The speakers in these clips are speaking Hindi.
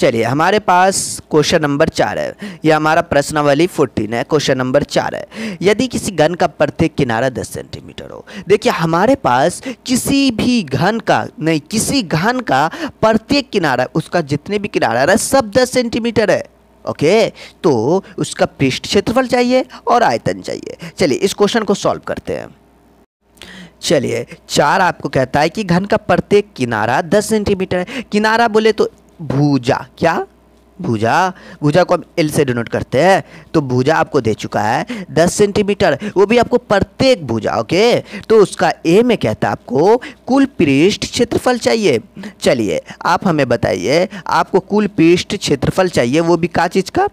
चलिए हमारे पास क्वेश्चन नंबर चार है यह हमारा प्रश्नावली फोर्टीन है क्वेश्चन नंबर चार है यदि किसी घन का प्रत्येक किनारा दस सेंटीमीटर हो देखिए हमारे पास किसी भी घन का नहीं किसी घन का प्रत्येक किनारा उसका जितने भी किनारा रहा सब दस सेंटीमीटर है ओके तो उसका पृष्ठ क्षेत्रफल चाहिए और आयतन चाहिए चलिए इस क्वेश्चन को सॉल्व करते हैं चलिए चार आपको कहता है कि घन का प्रत्येक किनारा दस सेंटीमीटर है किनारा बोले तो भूजा क्या भुजा भुजा को हम एल से डिनोट करते हैं तो भुजा आपको दे चुका है दस सेंटीमीटर वो भी आपको प्रत्येक भुजा ओके तो उसका ए में कहता है आपको कुल पृष्ठ क्षेत्रफल चाहिए चलिए आप हमें बताइए आपको कुल पृष्ठ क्षेत्रफल चाहिए वो भी का चीज़ का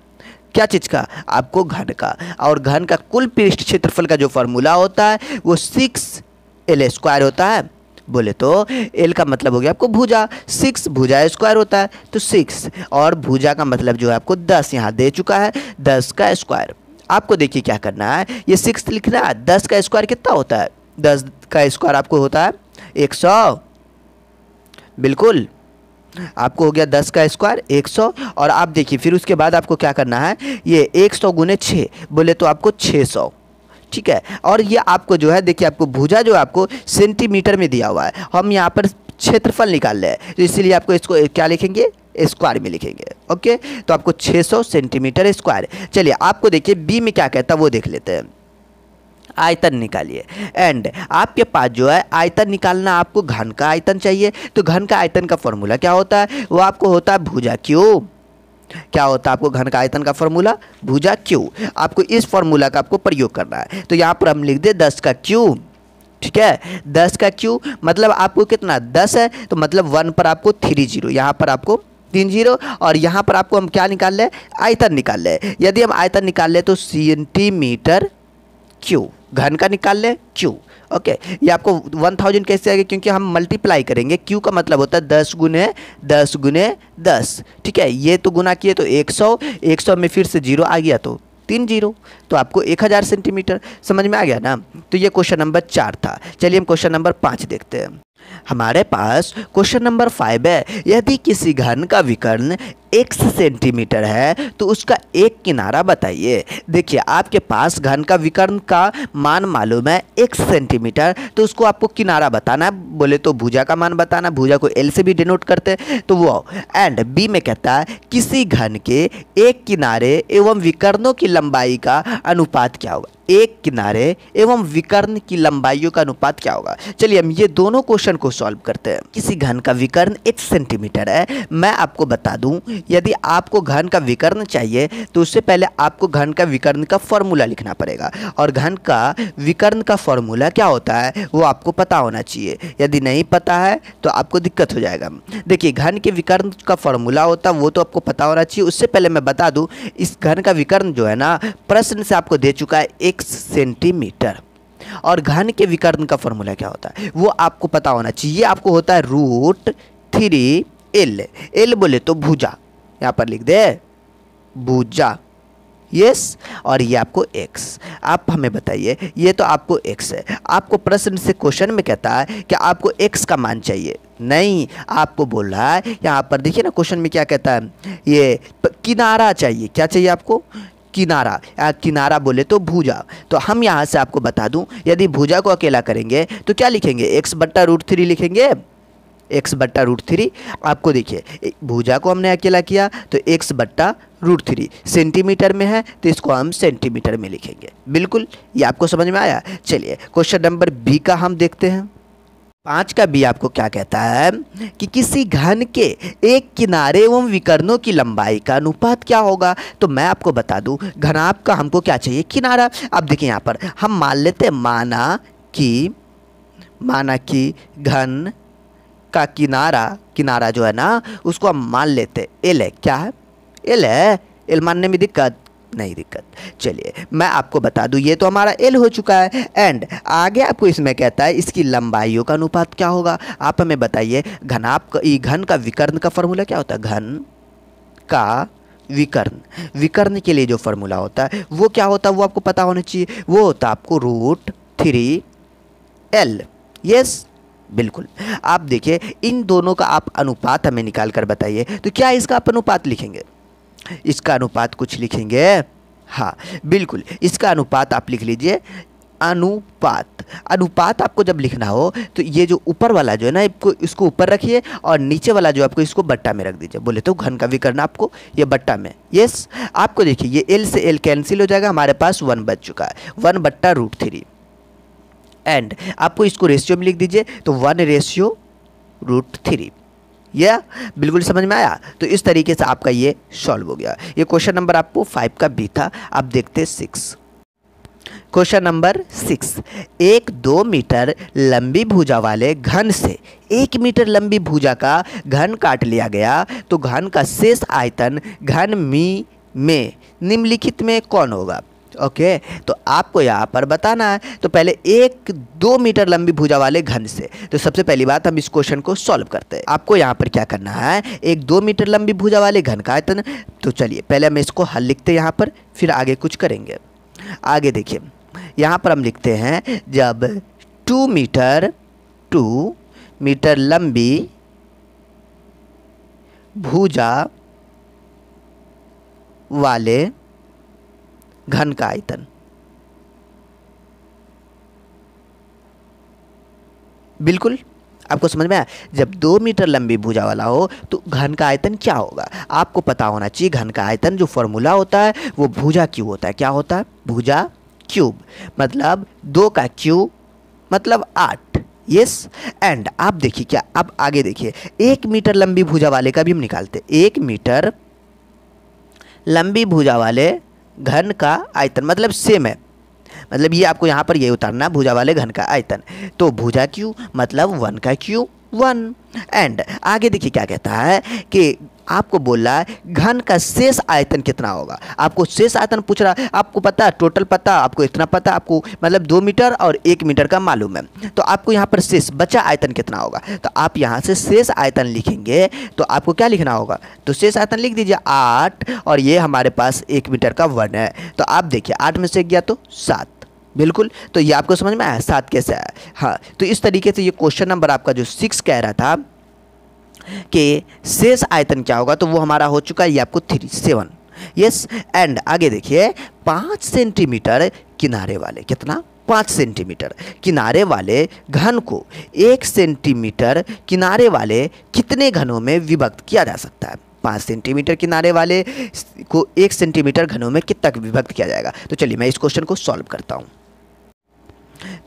क्या चीज़ का आपको घन का और घन का कुल पृष्ठ क्षेत्रफल का जो फॉर्मूला होता है वो सिक्स एल स्क्वायर होता है बोले तो एल का मतलब हो गया आपको भुजा सिक्स भुजा स्क्वायर होता है तो सिक्स और भुजा का मतलब जो है आपको दस यहाँ दे चुका है दस का स्क्वायर आपको देखिए क्या करना है ये सिक्स लिखना है दस का स्क्वायर कितना होता है दस का स्क्वायर आपको होता है एक सौ बिल्कुल आपको हो गया दस का स्क्वायर एक सौ और आप देखिए फिर उसके बाद आपको क्या करना है ये एक सौ गुने छः बोले तो आपको छः सौ ठीक है और ये आपको जो है देखिए आपको भुजा जो आपको सेंटीमीटर में दिया हुआ है हम यहाँ पर क्षेत्रफल निकाल रहे हैं तो इसीलिए आपको इसको क्या लिखेंगे स्क्वायर में लिखेंगे ओके तो आपको 600 सेंटीमीटर स्क्वायर चलिए आपको देखिए बी में क्या कहता है वो देख लेते हैं आयतन निकालिए एंड आपके पास जो है आयतन निकालना आपको घन का आयतन चाहिए तो घन का आयतन का फॉर्मूला क्या होता है वो आपको होता है भुजा क्यूब क्या होता है आपको घन का आयतन का फॉर्मूला भुजा क्यू आपको इस फॉर्मूला का आपको प्रयोग करना है तो यहाँ पर हम लिख दे दस का क्यू ठीक है दस का क्यू मतलब आपको कितना दस है तो मतलब वन पर आपको थ्री जीरो यहाँ पर आपको तीन जीरो और यहाँ पर आपको हम क्या निकाल लें आयतन निकाल लें यदि हम आयतन निकाल लें तो सेंटीमीटर क्यू घन का निकाल लें क्यू ओके ये आपको वन थाउजेंड कैसे आएगा क्योंकि हम मल्टीप्लाई करेंगे क्यू का मतलब होता है दस गुने दस गुने दस ठीक है ये तो गुना किए तो एक सौ एक सौ में फिर से जीरो आ गया तो तीन जीरो तो आपको एक हज़ार सेंटीमीटर समझ में आ गया ना तो ये क्वेश्चन नंबर चार था चलिए हम क्वेश्चन नंबर पाँच देखते हैं हमारे पास क्वेश्चन नंबर फाइव है यदि किसी घन का विकर्ण एक सेंटीमीटर है तो उसका एक किनारा बताइए देखिए आपके पास घन का विकर्ण का मान मालूम है एक सेंटीमीटर तो उसको आपको किनारा बताना है बोले तो भुजा का मान बताना भुजा को एल से भी डिनोट करते हैं तो वो एंड बी में कहता है किसी घन के एक किनारे एवं विकर्णों की लंबाई का अनुपात क्या होगा एक किनारे एवं विकर्ण की लंबाइयों का अनुपात क्या होगा चलिए हम ये दोनों क्वेश्चन को सॉल्व करते हैं किसी घन का विकर्ण एक सेंटीमीटर है मैं आपको बता दूं यदि आपको घन का विकर्ण चाहिए तो उससे पहले आपको घन का विकर्ण का फॉर्मूला लिखना पड़ेगा और घन का विकर्ण का फॉर्मूला क्या होता है वो आपको पता होना चाहिए यदि नहीं पता है तो आपको दिक्कत हो जाएगा देखिए घन के विकर्ण का फॉर्मूला होता वो तो आपको पता होना चाहिए उससे पहले मैं बता दूँ इस घन का विकर्ण जो है ना प्रश्न से आपको दे चुका है एक सिक्स सेंटीमीटर और घन के विकर्ण का फॉर्मूला क्या होता है वो आपको पता होना चाहिए आपको होता है रूट थ्री एल एल बोले तो भुजा यहाँ पर लिख दे भुजा यस और ये आपको एक्स आप हमें बताइए ये तो आपको एक्स है आपको प्रश्न से क्वेश्चन में कहता है कि आपको एक्स का मान चाहिए नहीं आपको बोल रहा है यहाँ पर देखिए ना क्वेश्चन में क्या कहता है ये किनारा चाहिए क्या चाहिए आपको किनारा या किनारा बोले तो भुजा तो हम यहाँ से आपको बता दूँ यदि भुजा को अकेला करेंगे तो क्या लिखेंगे एक्स बट्टा रूट थ्री लिखेंगे एक्स बट्टा रूट थ्री आपको देखिए भुजा को हमने अकेला किया तो एक्स बट्टा रूट थ्री सेंटीमीटर में है तो इसको हम सेंटीमीटर में लिखेंगे बिल्कुल ये आपको समझ में आया चलिए क्वेश्चन नंबर बी का हम देखते हैं पाँच का भी आपको क्या कहता है कि किसी घन के एक किनारे एवं विकर्णों की लंबाई का अनुपात क्या होगा तो मैं आपको बता दूं घनाप का हमको क्या चाहिए किनारा अब देखिए यहाँ पर हम मान लेते माना कि माना कि घन का किनारा किनारा जो है ना उसको हम मान लेते एल है क्या है एल है एल मानने में दिक्कत नहीं दिक्कत चलिए मैं आपको बता दूं ये तो हमारा एल हो चुका है एंड आगे आपको इसमें कहता है इसकी लंबाइयों का अनुपात क्या होगा आप हमें बताइए घनाप का घन का विकर्ण का फॉर्मूला क्या होता है घन का विकर्ण विकर्ण के लिए जो फॉर्मूला होता है वो क्या होता है वो आपको पता होना चाहिए वो होता आपको रूट थ्री एल यस बिल्कुल आप देखिए इन दोनों का आप अनुपात हमें निकाल कर बताइए तो क्या इसका आप अनुपात लिखेंगे इसका अनुपात कुछ लिखेंगे हाँ बिल्कुल इसका अनुपात आप लिख लीजिए अनुपात अनुपात आपको जब लिखना हो तो ये जो ऊपर वाला जो है ना इसको इसको ऊपर रखिए और नीचे वाला जो आपको इसको बट्टा में रख दीजिए बोले तो घन का विकर्ण आपको ये बट्टा में यस आपको देखिए ये एल से एल कैंसिल हो जाएगा हमारे पास वन बच चुका है वन बट्टा रूट थ्री एंड आपको इसको रेशियो में लिख दीजिए तो वन रेशियो रूट थ्री यह बिल्कुल समझ में आया तो इस तरीके से आपका ये सॉल्व हो गया ये क्वेश्चन नंबर आपको फाइव का भी था आप देखते सिक्स क्वेश्चन नंबर सिक्स एक दो मीटर लंबी भुजा वाले घन से एक मीटर लंबी भुजा का घन काट लिया गया तो घन का शेष आयतन घन मी में निम्नलिखित में कौन होगा ओके तो आपको यहाँ पर बताना है तो पहले एक दो मीटर लंबी भुजा वाले घन से तो सबसे पहली बात हम इस क्वेश्चन को सॉल्व करते हैं आपको यहाँ पर क्या करना है एक दो मीटर लंबी भुजा वाले घन का आयतन तो चलिए पहले हम इसको हल लिखते हैं यहाँ पर फिर आगे कुछ करेंगे आगे देखिए यहाँ पर हम लिखते हैं जब टू मीटर टू मीटर लंबी भुजा वाले घन का आयतन बिल्कुल आपको समझ में आया जब दो मीटर लंबी भुजा वाला हो तो घन का आयतन क्या होगा आपको पता होना चाहिए घन का आयतन जो फॉर्मूला होता है वो भुजा क्यूब होता है क्या होता है भुजा क्यूब मतलब दो का क्यूब मतलब आठ यस एंड आप देखिए क्या आप आगे देखिए एक मीटर लंबी भुजा वाले का भी हम निकालते एक मीटर लंबी भुजा वाले घन का आयतन मतलब सेम है मतलब ये आपको यहाँ पर ये उतारना भुजा वाले घन का आयतन तो भुजा क्यू मतलब वन का क्यू वन एंड आगे देखिए क्या कहता है कि आपको बोल रहा है घन का शेष आयतन कितना होगा आपको शेष आयतन पूछ रहा है आपको पता है टोटल पता आपको इतना पता आपको मतलब दो मीटर और एक मीटर का मालूम है तो आपको यहाँ पर शेष बचा आयतन कितना होगा तो आप यहाँ से शेष आयतन लिखेंगे तो आपको क्या लिखना होगा तो शेष आयतन लिख दीजिए आठ और ये हमारे पास एक मीटर का वन है तो आप देखिए आठ में से गया तो सात बिल्कुल तो ये आपको समझ में आया सात कैसे आया हाँ तो इस तरीके से ये क्वेश्चन नंबर आपका जो सिक्स कह रहा था के शेष आयतन क्या होगा तो वो हमारा हो चुका है ये आपको थ्री सेवन यस एंड आगे देखिए पाँच सेंटीमीटर किनारे वाले कितना पाँच सेंटीमीटर किनारे वाले घन को एक सेंटीमीटर किनारे वाले कितने घनों में विभक्त किया जा सकता है पाँच सेंटीमीटर किनारे वाले को एक सेंटीमीटर घनों में कितना विभक्त किया जाएगा तो चलिए मैं इस क्वेश्चन को सॉल्व करता हूँ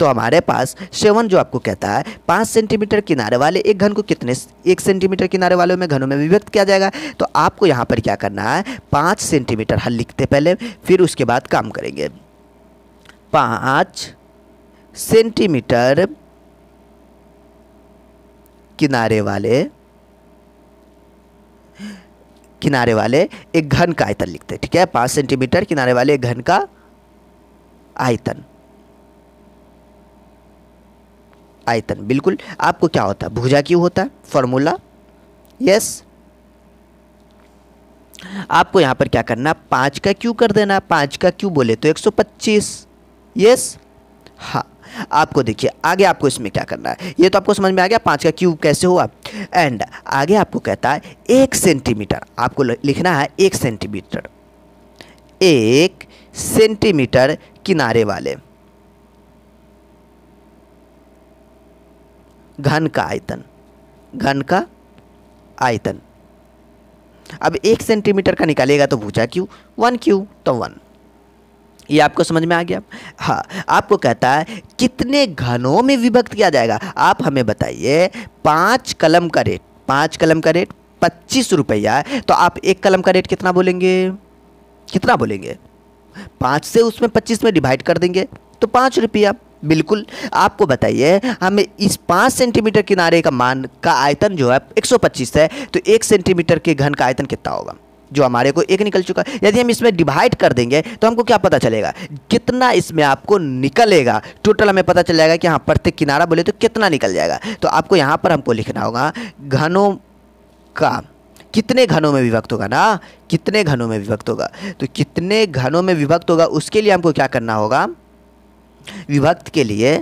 तो हमारे पास सेवन जो आपको कहता है पाँच सेंटीमीटर किनारे वाले एक घन को कितने एक सेंटीमीटर किनारे वाले में घनों में विभक्त किया जाएगा तो आपको यहाँ पर क्या करना है पाँच सेंटीमीटर हल लिखते पहले फिर उसके बाद काम करेंगे पाँच सेंटीमीटर किनारे वाले किनारे वाले एक घन का आयतन लिखते हैं ठीक है पाँच सेंटीमीटर किनारे वाले एक घन का आयतन आयतन बिल्कुल आपको क्या होता है भुजा क्यों होता है फॉर्मूला यस आपको यहां पर क्या करना पांच का क्यू कर देना पांच का क्यू बोले तो एक सौ पच्चीस यस हाँ आपको देखिए आगे आपको इसमें क्या करना है ये तो आपको समझ में आ गया पांच का क्यूब कैसे हुआ एंड आगे आपको कहता है एक सेंटीमीटर आपको लिखना है एक सेंटीमीटर एक सेंटीमीटर किनारे वाले घन का आयतन घन का आयतन अब एक सेंटीमीटर का निकालेगा तो पूछा क्यू वन क्यू तो वन ये आपको समझ में आ गया हाँ आपको कहता है कितने घनों में विभक्त किया जाएगा आप हमें बताइए पाँच कलम का रेट पाँच कलम का रेट पच्चीस रुपया तो आप एक कलम का रेट कितना बोलेंगे कितना बोलेंगे पाँच से उसमें पच्चीस में डिवाइड कर देंगे तो पाँच रुपया बिल्कुल आपको बताइए हमें इस पाँच सेंटीमीटर किनारे का मान का आयतन जो है 125 है तो एक सेंटीमीटर के घन का आयतन कितना होगा जो हमारे को एक निकल चुका यदि हम इसमें डिवाइड कर देंगे तो हमको क्या पता चलेगा कितना इसमें आपको निकलेगा टोटल हमें पता चल जाएगा कि हाँ प्रत्येक किनारा बोले तो कितना निकल जाएगा तो आपको यहाँ पर हमको लिखना होगा घनों का कितने घनों में विभक्त होगा ना कितने घनों में विभक्त होगा तो कितने घनों में विभक्त होगा उसके लिए हमको क्या करना होगा विभक्त के लिए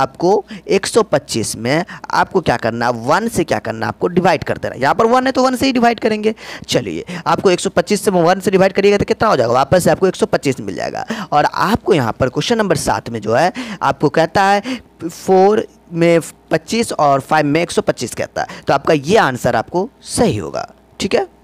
आपको 125 में आपको क्या करना वन से क्या करना आपको डिवाइड कर देना यहाँ पर वन है तो वन से ही डिवाइड करेंगे चलिए आपको 125 से वन से डिवाइड करिएगा तो कितना हो जाएगा वापस से आपको 125 मिल जाएगा और आपको यहाँ पर क्वेश्चन नंबर सात में जो है आपको कहता है फोर में 25 और फाइव में 125 कहता है तो आपका ये आंसर आपको सही होगा ठीक है